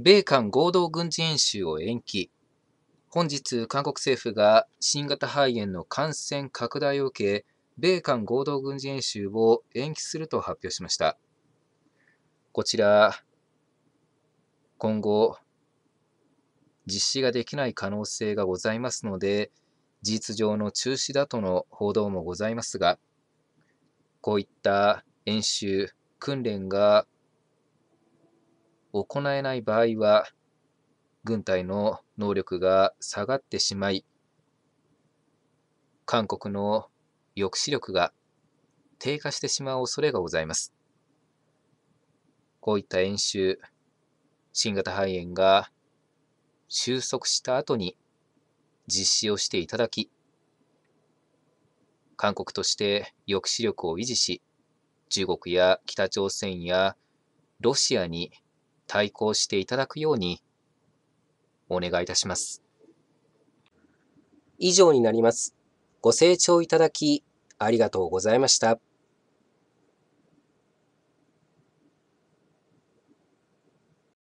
米韓合同軍事演習を延期。本日、韓国政府が新型肺炎の感染拡大を受け、米韓合同軍事演習を延期すると発表しました。こちら、今後、実施ができない可能性がございますので、事実上の中止だとの報道もございますが、こういった演習、訓練が行えない場合は、軍隊の能力が下がってしまい、韓国の抑止力が低下してしまう恐れがございます。こういった演習、新型肺炎が収束した後に実施をしていただき、韓国として抑止力を維持し、中国や北朝鮮やロシアに対抗していただくようにお願いいたします。以上になります。ご清聴いただきありがとうございました。